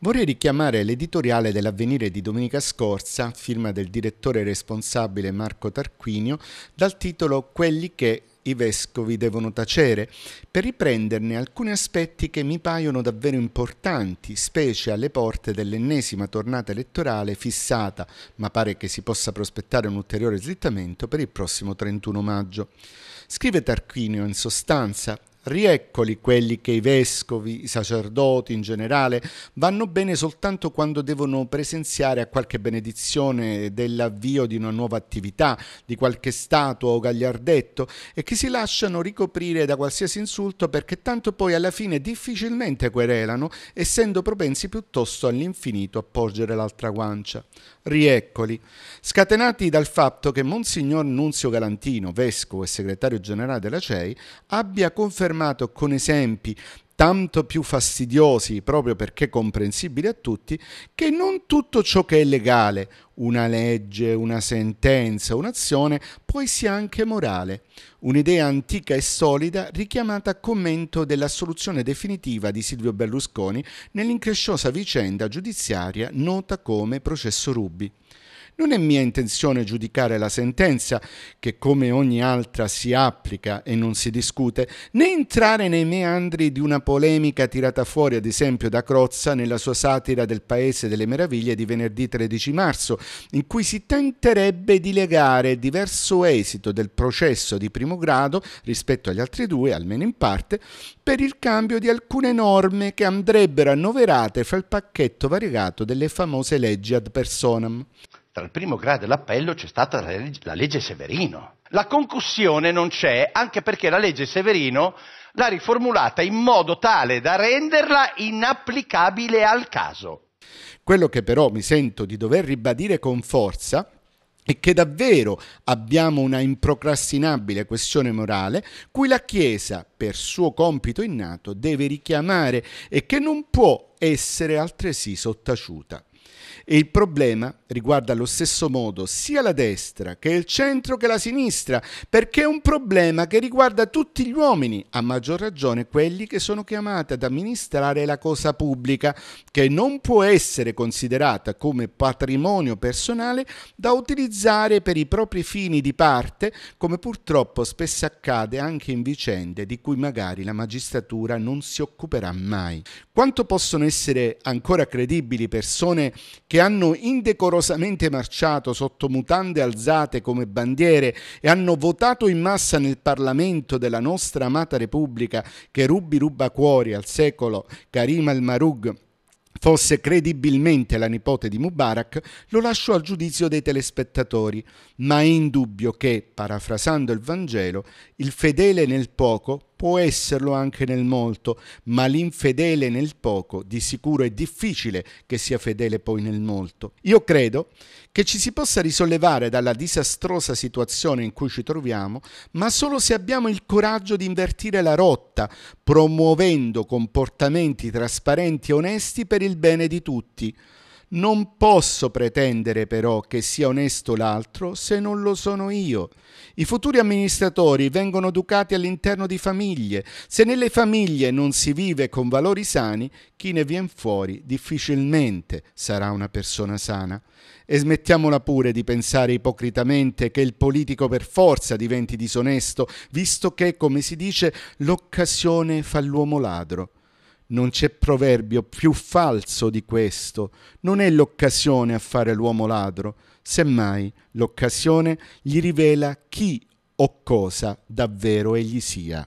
Vorrei richiamare l'editoriale dell'avvenire di domenica scorsa, firma del direttore responsabile Marco Tarquinio, dal titolo Quelli che i vescovi devono tacere per riprenderne alcuni aspetti che mi paiono davvero importanti, specie alle porte dell'ennesima tornata elettorale fissata, ma pare che si possa prospettare un ulteriore slittamento per il prossimo 31 maggio. Scrive Tarquinio in sostanza Rieccoli quelli che i vescovi, i sacerdoti in generale, vanno bene soltanto quando devono presenziare a qualche benedizione dell'avvio di una nuova attività, di qualche statua o gagliardetto e che si lasciano ricoprire da qualsiasi insulto perché tanto poi alla fine difficilmente querelano, essendo propensi piuttosto all'infinito a porgere l'altra guancia. Rieccoli, scatenati dal fatto che Monsignor Nunzio Galantino, vescovo e segretario generale della CEI, abbia confermato confermato con esempi tanto più fastidiosi proprio perché comprensibili a tutti, che non tutto ciò che è legale, una legge, una sentenza, un'azione, poi sia anche morale, un'idea antica e solida richiamata a commento dell'assoluzione definitiva di Silvio Berlusconi nell'incresciosa vicenda giudiziaria nota come processo Rubi. Non è mia intenzione giudicare la sentenza, che come ogni altra si applica e non si discute, né entrare nei meandri di una polemica tirata fuori ad esempio da Crozza nella sua satira del Paese delle Meraviglie di venerdì 13 marzo, in cui si tenterebbe di legare diverso esito del processo di primo grado rispetto agli altri due, almeno in parte, per il cambio di alcune norme che andrebbero annoverate fra il pacchetto variegato delle famose leggi ad personam tra il primo grado e l'appello c'è stata la legge, la legge Severino. La concussione non c'è anche perché la legge Severino l'ha riformulata in modo tale da renderla inapplicabile al caso. Quello che però mi sento di dover ribadire con forza è che davvero abbiamo una improcrastinabile questione morale cui la Chiesa, per suo compito innato, deve richiamare e che non può essere altresì sottaciuta. E il problema riguarda allo stesso modo sia la destra che il centro che la sinistra, perché è un problema che riguarda tutti gli uomini, a maggior ragione quelli che sono chiamati ad amministrare la cosa pubblica, che non può essere considerata come patrimonio personale da utilizzare per i propri fini di parte, come purtroppo spesso accade anche in vicende di cui magari la magistratura non si occuperà mai. Quanto possono essere ancora credibili persone che hanno indecorosamente marciato sotto mutande alzate come bandiere e hanno votato in massa nel Parlamento della nostra amata Repubblica che Rubi ruba cuori al secolo Karim al-Marug fosse credibilmente la nipote di Mubarak, lo lascio al giudizio dei telespettatori, ma è indubbio che, parafrasando il Vangelo, il fedele nel poco può esserlo anche nel molto, ma l'infedele nel poco di sicuro è difficile che sia fedele poi nel molto. Io credo che ci si possa risollevare dalla disastrosa situazione in cui ci troviamo, ma solo se abbiamo il coraggio di invertire la rotta, promuovendo comportamenti trasparenti e onesti per il bene di tutti. Non posso pretendere però che sia onesto l'altro se non lo sono io. I futuri amministratori vengono educati all'interno di famiglie. Se nelle famiglie non si vive con valori sani, chi ne viene fuori difficilmente sarà una persona sana. E smettiamola pure di pensare ipocritamente che il politico per forza diventi disonesto, visto che, come si dice, l'occasione fa l'uomo ladro. Non c'è proverbio più falso di questo. Non è l'occasione a fare l'uomo ladro, semmai l'occasione gli rivela chi o cosa davvero egli sia.